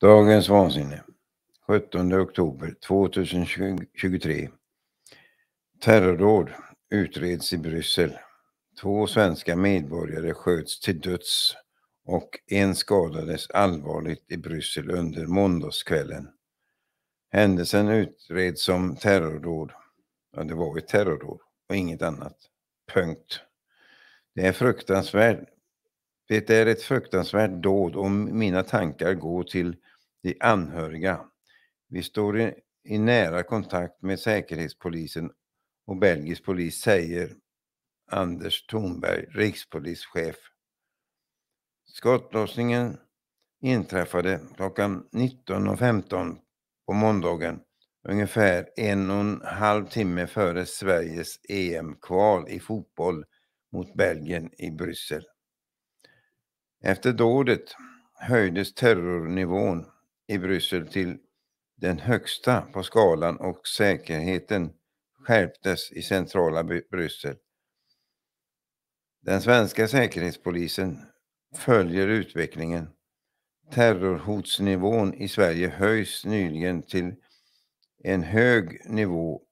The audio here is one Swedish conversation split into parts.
Dagens vansinne. 17 oktober 2023. Terrordåd utreds i Bryssel. Två svenska medborgare sköts till döds och en skadades allvarligt i Bryssel under måndagskvällen. Händelsen utreds som terrordåd. Ja, det var ett terrordåd och inget annat. Punkt. Det är fruktansvärt. Det är ett fruktansvärt dåd och mina tankar går till de anhöriga. Vi står i, i nära kontakt med Säkerhetspolisen och belgisk polis, säger Anders Thornberg, rikspolischef. Skottlossningen inträffade klockan 19.15 på måndagen, ungefär en och en halv timme före Sveriges EM-kval i fotboll mot Belgien i Bryssel. Efter dådet höjdes terrornivån i Bryssel till den högsta på skalan och säkerheten skärptes i centrala Bryssel. Den svenska säkerhetspolisen följer utvecklingen. Terrorhotsnivån i Sverige höjs nyligen till en hög nivå,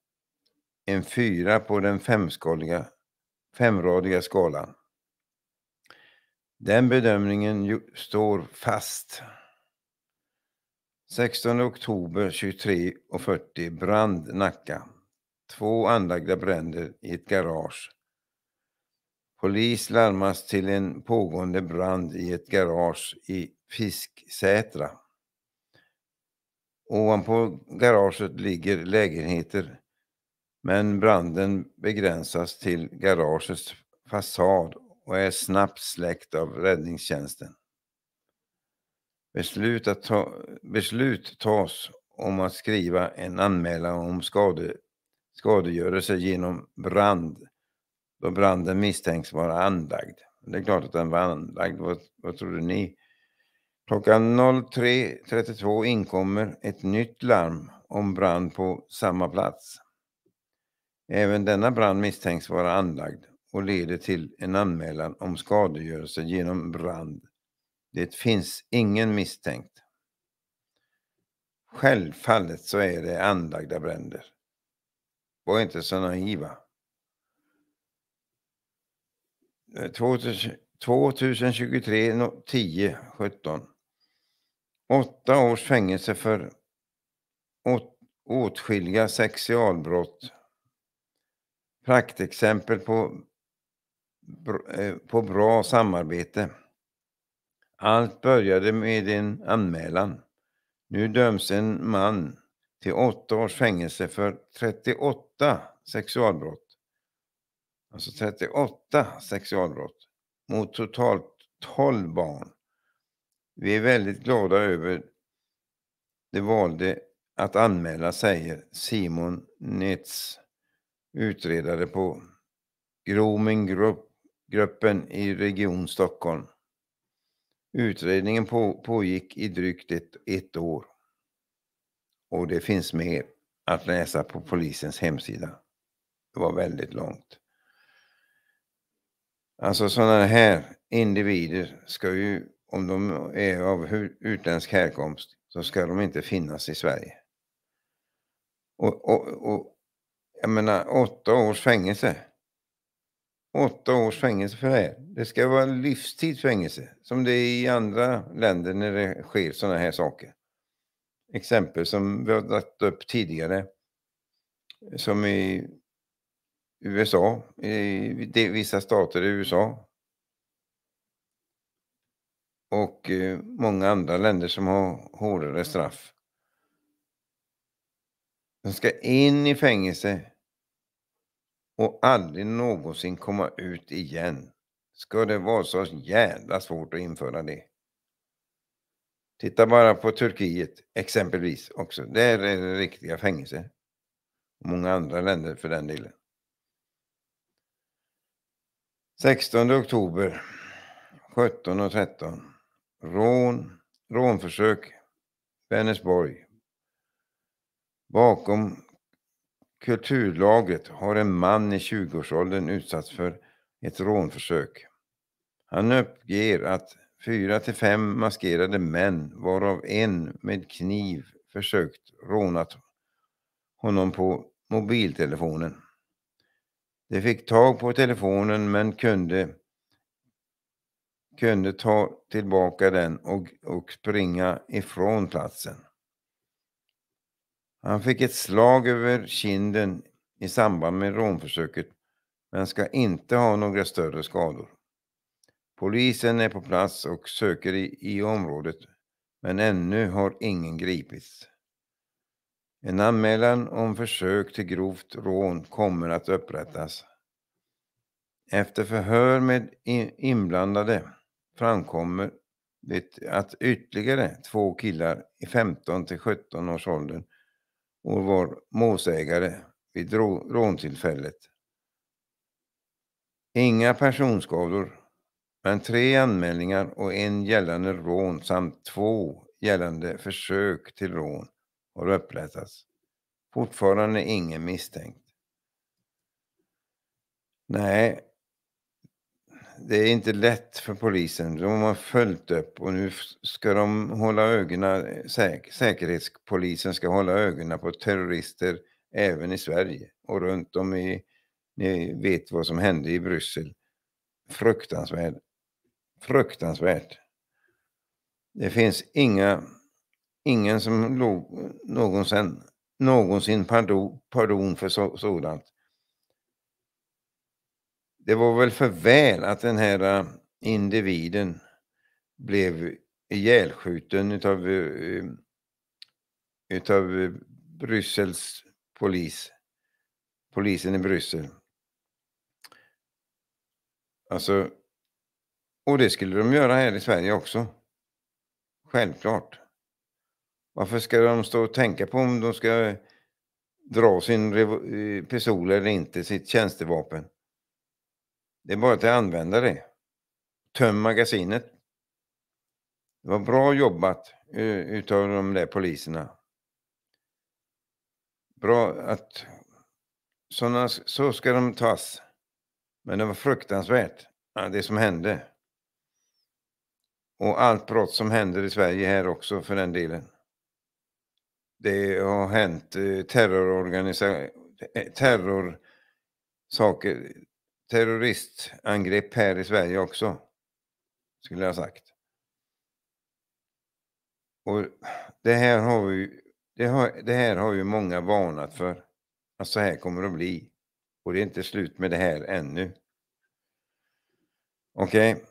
en fyra på den femskaliga, femradiga skalan. Den bedömningen står fast. 16 oktober 23.40 brand Nacka. Två anlagda bränder i ett garage. Polis larmas till en pågående brand i ett garage i Fisksätra. Ovanpå garaget ligger lägenheter men branden begränsas till garagets fasad och är snabbt släckt av räddningstjänsten. Beslut, att ta, beslut tas om att skriva en anmälan om skade, skadegörelse genom brand då branden misstänks vara anlagd. Det är klart att den var anlagd, vad, vad trodde ni? Klockan 03.32 inkommer ett nytt larm om brand på samma plats. Även denna brand misstänks vara anlagd och leder till en anmälan om skadegörelse genom brand det finns ingen misstänkt. Självfallet så är det anlagda bränder. Var inte så naiva. 2023 10 17. Åtta års fängelse för åtskilliga sexualbrott. Praktexempel på, eh, på bra samarbete. Allt började med en anmälan. Nu döms en man till åtta års fängelse för 38 sexualbrott. Alltså 38 sexualbrott mot totalt 12 barn. Vi är väldigt glada över det valde att anmäla, säger Simon Nitz, utredare på Grooming Gruppen i Region Stockholm. Utredningen på, pågick i drygt ett, ett år. Och det finns mer att läsa på polisens hemsida. Det var väldigt långt. Alltså sådana här individer ska ju, om de är av utländsk härkomst, så ska de inte finnas i Sverige. Och, och, och jag menar, åtta års fängelse åtta års fängelse för det här. Det ska vara livstids fängelse, som det är i andra länder när det sker sådana här saker. Exempel som vi har tagit upp tidigare, som i USA, i vissa stater i USA. Och eh, många andra länder som har hårdare straff. De ska in i fängelse och aldrig någonsin komma ut igen. Ska det vara så jävla svårt att införa det? Titta bara på Turkiet exempelvis också. Där är det riktiga fängelser. Många andra länder för den delen. 16 oktober 17.13. Rån, rånförsök, Vänersborg. Bakom Kulturlagret har en man i 20-årsåldern utsatts för ett rånförsök. Han uppger att fyra till fem maskerade män, varav en med kniv, försökt rånat honom på mobiltelefonen. De fick tag på telefonen men kunde, kunde ta tillbaka den och, och springa ifrån platsen. Han fick ett slag över kinden i samband med rånförsöket men ska inte ha några större skador. Polisen är på plats och söker i, i området men ännu har ingen gripits. En anmälan om försök till grovt rån kommer att upprättas. Efter förhör med inblandade framkommer det att ytterligare två killar i 15 till 17 års åldern och var målsägare vid råntillfället. Inga personskador, men tre anmälningar och en gällande rån samt två gällande försök till rån har upprättats. Fortfarande ingen misstänkt. Nej, det är inte lätt för polisen. De har följt upp och nu ska de hålla ögonen, säk, säkerhetspolisen ska hålla ögonen på terrorister även i Sverige och runt om i, ni vet vad som hände i Bryssel. Fruktansvärt. Fruktansvärt. Det finns inga, ingen som låg någonsin, någonsin pardon, pardon för så, sådant det var väl för väl att den här äh, individen blev ihjälskjuten utav, äh, utav äh, Bryssels polis, polisen i Bryssel. Alltså, och det skulle de göra här i Sverige också. Självklart. Varför ska de stå och tänka på om de ska dra sin eh, pistol eller inte, sitt tjänstevapen? Det är bara att använda det. Töm magasinet. Det var bra jobbat eh, utav de där poliserna. Bra att såna, så ska de tas. Men det var fruktansvärt, det som hände. Och allt brott som händer i Sverige här också för den delen. Det har hänt eh, terrororganisationer, eh, terror saker terroristangrepp här i Sverige också. Skulle jag ha sagt. Och det här har vi det, har, det här har ju många varnat för. Att så här kommer det att bli. Och det är inte slut med det här ännu. Okej. Okay.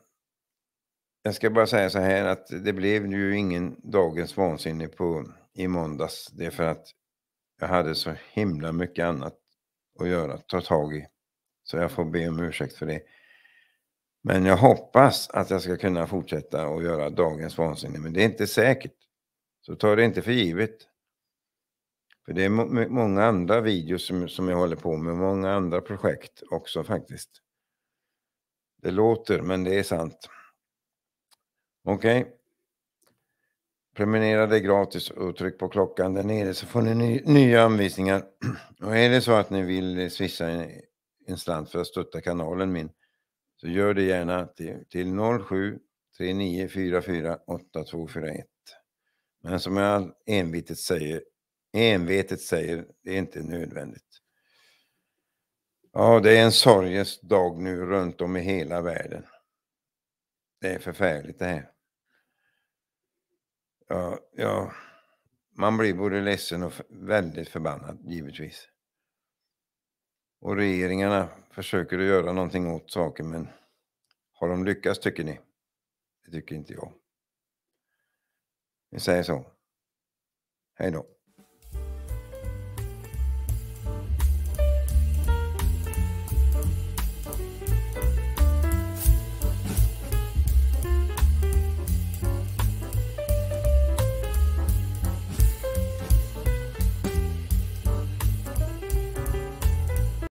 Jag ska bara säga så här att det blev ju ingen dagens vansinne på i måndags. Det är för att jag hade så himla mycket annat att göra, ta tag i. Så jag får be om ursäkt för det. Men jag hoppas att jag ska kunna fortsätta och göra dagens vansinne, men det är inte säkert. Så ta det inte för givet. För det är många andra videos som, som jag håller på med, många andra projekt också faktiskt. Det låter, men det är sant. Okej. Okay. Prenumerera det gratis och tryck på klockan där nere så får ni ny nya anvisningar. Och är det så att ni vill eh, swisha en slant för att stötta kanalen min så gör det gärna till, till 07 3944 Men som jag envetet säger, envetet säger, det är inte nödvändigt. Ja, det är en sorgens dag nu runt om i hela världen. Det är förfärligt det här. Ja, ja, man blir både ledsen och väldigt förbannad, givetvis. Och regeringarna försöker att göra någonting åt saken men har de lyckats tycker ni? Det tycker inte jag. Vi säger så. Hej då.